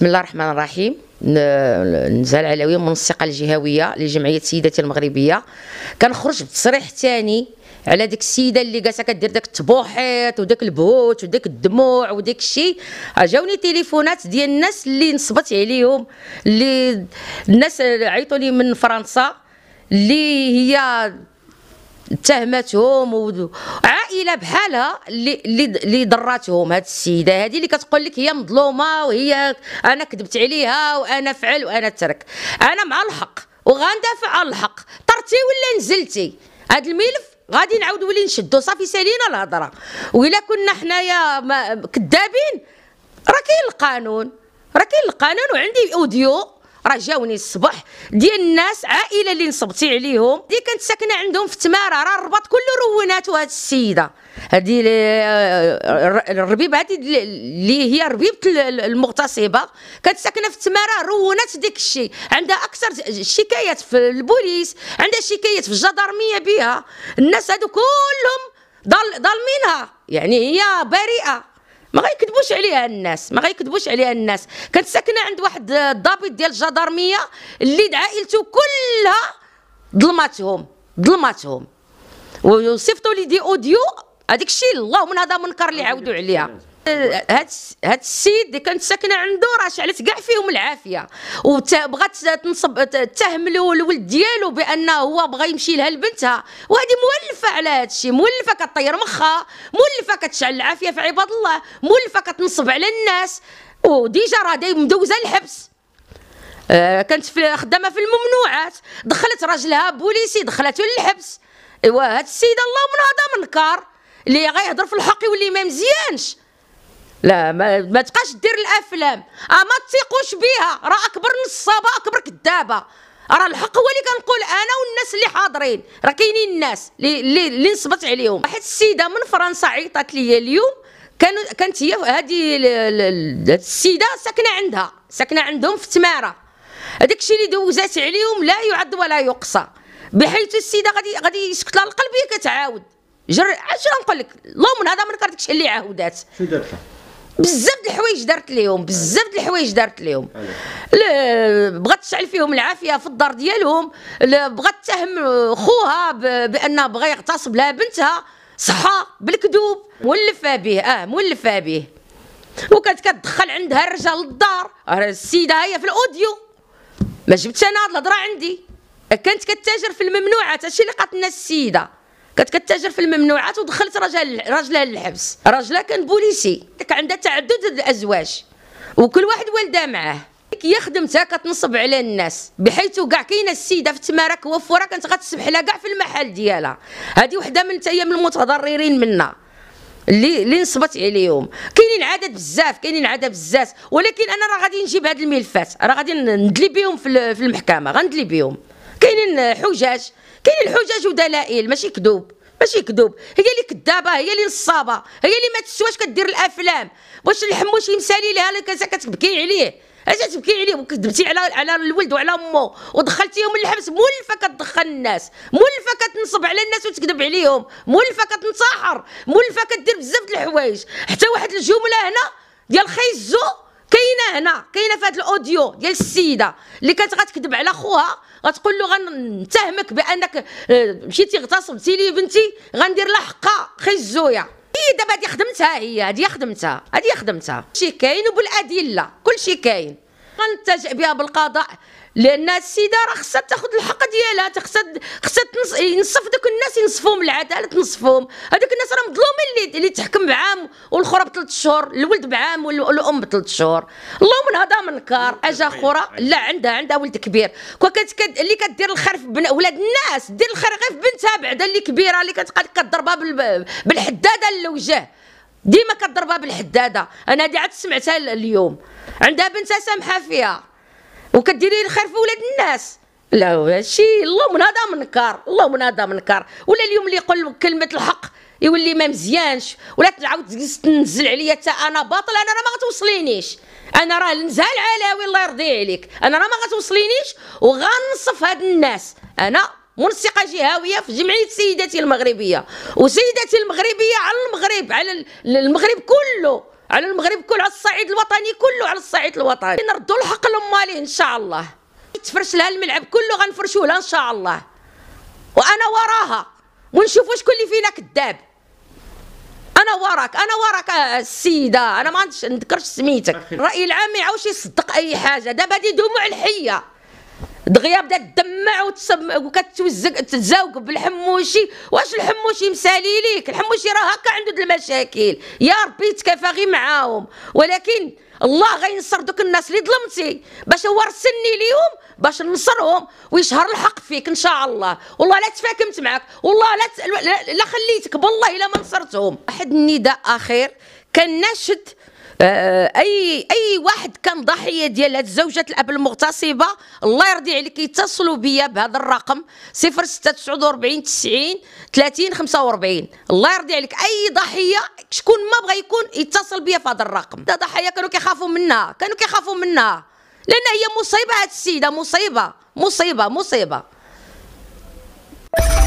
بسم الله الرحمن الرحيم نزال علوي منسقه الجهويه لجمعيه السيدات المغربيه كنخرج بتصريح ثاني على ديك السيده اللي جالسه كدير داك التبوحيط وداك البهوت وداك الدموع وداك الشيء جاوني تليفونات ديال الناس اللي نصبت عليهم اللي الناس عيطوا لي من فرنسا اللي هي اتهمتهم عائله بحالها اللي اللي ضراتهم هاد السيده هذه اللي كتقول لك هي مظلومه وهي انا كذبت عليها وانا فعل وانا ترك انا مع الحق وغندافع على الحق طرتي ولا نزلتي هاد الملف غادي نعاود ولي نشدو صافي سالينا الهضره وإلا كنا حنايا كذابين راه كاين القانون راه كاين القانون وعندي اوديو راه جاوني الصبح ديال الناس عائله اللي نصبتي عليهم اللي كانت ساكنه عندهم في تماره راه الرباط كله روناتو هاد السيده هادي آه، الربيب هادي اللي هي ربيبه المغتصبه كانت ساكنه في تماره رونات ديك الشيء عندها اكثر شكايات في البوليس عندها شكايات في الجدرميه بها الناس هادو كلهم ضل ضل منها يعني هي بريئه ما غيكذبوش عليها الناس ما غيكذبوش عليها الناس كانت ساكنه عند واحد الضابط ديال الجدارميه اللي عائلته كلها ظلماتهم ظلماتهم وصيفطوا لي دي اوديو هذاك الشيء اللهم هذا منكر اللي عاودوا عليها هاد هاد السيد اللي كانت ساكنه عنده راه شعلت كاع فيهم العافيه وبغات تنصب تهملو الولد ديالو بانه هو بغى يمشي لها لبنتها وهذه مولفه على هاد الشيء مولفه كطير مخها مولفه كتشعل العافيه في عباد الله مولفه كتنصب على الناس وديجا راه مدوزه الحبس آه، كانت في خدامه في الممنوعات دخلت راجلها بوليسي دخلته للحبس ايوا هاد السيده الله منهضه من الكار اللي غيهضر في الحق واللي ما مزيانش لا ما, ما تبقاش دير الافلام اما آه، تثقوش بيها راه اكبر نصابه اكبر كذابه راه الحق هو اللي كنقول انا والناس اللي حاضرين راه كاينين الناس اللي اللي نصبت عليهم واحد السيده من فرنسا عيطات لي اليوم كانوا كانت هي هذه السيده ساكنه عندها ساكنه عندهم في تماره هذاك الشيء اللي دوزات عليهم لا يعد ولا يقصى بحيث السيده غادي غادي يسكت لها القلب هي كتعاود جر شنو نقول لك اللهم هذا ما الشيء اللي عاودات شنو دارت بزاف د الحوايج دارت ليهم بزاف د الحوايج دارت ليهم بغات تشعل فيهم العافيه في الدار ديالهم بغات تهم خوها بانه بغا يغتصب لها بنتها صحه بالكذوب مولفه به اه مولفه به وكانت كتدخل عندها الرجال للدار السيده هي في الاوديو ما جبتش انا هاد الهضره عندي كانت كتاجر في الممنوعات هادشي اللي قالت لنا السيده كانت كتاجر في الممنوعات ودخلت رجل راجلها للحبس راجلها كان بوليسي عندها تعدد الازواج وكل واحد والده معاه هي خدمتها كتنصب على الناس بحيث كاع كاينه السيده في تماره كوفوره كانت غتسبح لها كاع في المحل ديالها هذه وحده من من المتضررين منا اللي اللي نصبت عليهم كاينين عدد بزاف كاينين عدد بزاف ولكن انا راه غادي نجيب هاد الملفات راه غادي ندلي بهم في المحكمه غندلي بهم كاينين حجج كاينين حجج ودلائل ماشي كذوب ماشي كذوب هي اللي كذابه هي اللي نصابه هي اللي ما تسواش كدير الافلام واش الحموش يمسالي لها كتبكي عليه اجا تبكي عليه وكذبتي على على الولد وعلى امه ودخلتيهم الحبس مولفه كتدخل الناس مولفه كتنصب على الناس وتكذب عليهم مولفه كتنتحر مولفه كدير بزاف د الحوايج حتى واحد الجمله هنا ديال خيزو كاينه هنا كاينه في هذا الاوديو ديال السيده اللي كانت غتكذب على خوها غتقول له غنتهمك بانك آه، مشيتي اغتصبتي لي بنتي غندير لها حقها خي الزويه هي دابا هذه خدمتها هي هذه خدمتها هذه خدمتها كلشي كاين وبالادله كلشي كاين غنتجئ بها بالقضاء لان السيده راه خصها تاخذ الحق ديالها خصها خصها ينصف دوك الناس ينصفهم العداله تنصفهم هذوك الناس راه مظلومين اللي اللي تحكم بعام والاخرى بثلاث شهور الولد بعام والام بثلاث شهور اللهم من هذا منكر اجا اخرى طيب، طيب. لا عندها عندها ولد كبير كد... اللي كدير الخير في بن... ولاد الناس دير الخير غير في بنتها بعدا اللي كبيره اللي كتبقى كضربها بال... بالحداده للوجه ديما كضربها بالحداده انا هذه عاد سمعتها اليوم عندها بنتها سامحه فيها وكديري الخير في ولاد الناس لا هادشي الله من هذا منكر الله من هذا منكر ولا اليوم اللي يقول كلمه الحق يولي ما مزيانش ولا تعاود تنزل عليا حتى انا باطل انا راه ما غتوصلينيش انا راه نزهه العلاوي الله يرضي عليك انا راه ما غتوصلينيش وغنصف هاد الناس انا منسقة جهوية في جمعية سيداتي المغربية وسيداتي المغربية على المغرب على المغرب كله على المغرب كله على الصعيد الوطني كله على الصعيد الوطني نردوا الحق لمالي ان شاء الله يتفرش لها الملعب كله غنفرشوه لها ان شاء الله وانا وراها ونشوفوا شكون اللي فينا كذاب انا وراك انا وراك آه، السيده انا ما نذكرش سميتك الراي العام ما يعاودش يصدق اي حاجه دابا دي دموع الحيه دغيا بدات تدمع وتصب وكتوزق تتزاوق بالحموشي واش الحموشي مسالي ليك الحموشي راه هكا عنده المشاكل يا ربي يتكافى غير معاهم ولكن الله غينصر دوك الناس اللي ظلمتي باش هو رسلني ليهم باش ننصرهم ويشهر الحق فيك ان شاء الله والله لا تفاكمت معك والله لا ت... لا خليتك بالله الا ما نصرتهم واحد النداء اخير كنشد آه، اي اي واحد كان ضحيه ديال هاد زوجة الاب المغتصبه الله يرضي عليك يتصلوا بيا بهذا الرقم 0649 90 30 45 الله يرضي عليك اي ضحيه شكون ما بغى يكون يتصل بيا في هذا الرقم دا ضحيه كانوا كيخافوا منها كانوا كيخافوا منها لان هي مصيبه هاد السيده مصيبه مصيبه مصيبه, مصيبة.